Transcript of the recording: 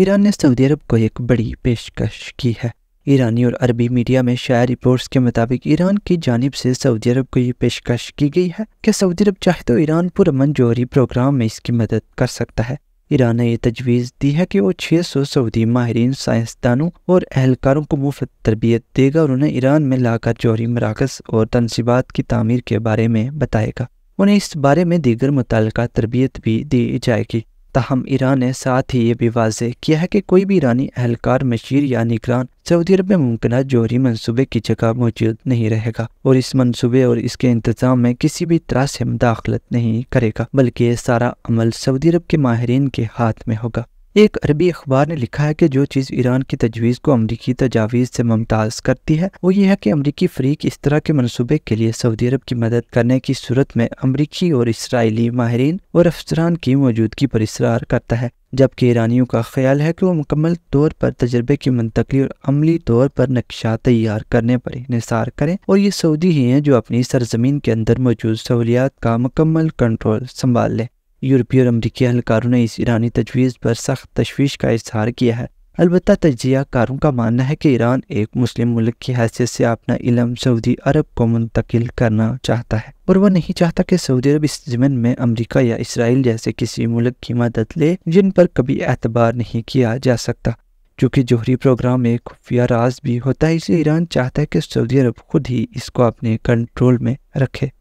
Iran ने Saudi अरब को एक बड़ी पेशकश की है ईरानी और अरबी मीडिया में शायर रिपोर्ट्स के मुताबिक ईरान की जानब से सऊदी अरब को ये पेशकश की गई है कि सऊदी अरब चाहे तो ईरान पुरमन जोहरी प्रोग्राम में इसकी मदद कर सकता है ईरान ने यह तजवीज़ दी है कि वो 600 सऊदी माहरीन साइंसदानों और एहलकारों को मुफ्त तरबियत देगा और उन्हें ईरान में लाकर जोहरी मराकज़ और तनसीबात की तमीर के बारे में बताएगा उन्हें इस बारे में दीगर मुतल तरबियत भी दी जाएगी तहम ईरान ने साथ ही ये भी वाजह किया है कि कोई भी ईरानी अहलकार मशीर या निगरान सऊदी अरब में मुमकिन जोहरी मनसूबे की जगह मौजूद नहीं रहेगा और इस मनसूबे और इसके इंतजाम में किसी भी तरह से मुदाखलत नहीं करेगा बल्कि ये सारा अमल सऊदी अरब के माहरीन के हाथ में होगा एक अरबी अखबार ने लिखा है कि जो चीज़ ईरान की तजवीज़ को अमरीकी तजावीज़ से मुमताज़ करती है वो ये है कि अमरीकी फ्रीक इस तरह के मनसूबे के लिए सऊदी अरब की मदद करने की सूरत में अमरीकी और इसराइली माहरीन और अफसरान की मौजूदगी पर इसरार करता है जबकि ईरानियों का ख्याल है कि वो मुकम्मल तौर पर तजर्बे की मंतकली और अमली तौर पर नक्शा तैयार करने पर इसार करें और ये सऊदी ही हैं जो अपनी सरजमीन के अंदर मौजूद सहूलियात का मुकम्मल कंट्रोल संभाल लें यूरोपीय और अमरीकी अहलकारों ने इस ईरानी तजवीज़ पर सख्त तशवीश का इजहार किया है अलबत् तजियाकारों का मानना है कि ईरान एक मुस्लिम मुल्क की हैसियत से अपना इलम सऊदी अरब को मुंतकिल करना चाहता है और वह नहीं चाहता कि सऊदी अरब इस जमन में अमरीका या इसराइल जैसे किसी मुल्क की मदद ले जिन पर कभी एतबार नहीं किया जा सकता चूँकि जोहरी प्रोग्राम एक खुफिया राज भी होता है इसे ईरान चाहता है कि सऊदी अरब खुद ही इसको अपने कंट्रोल में रखे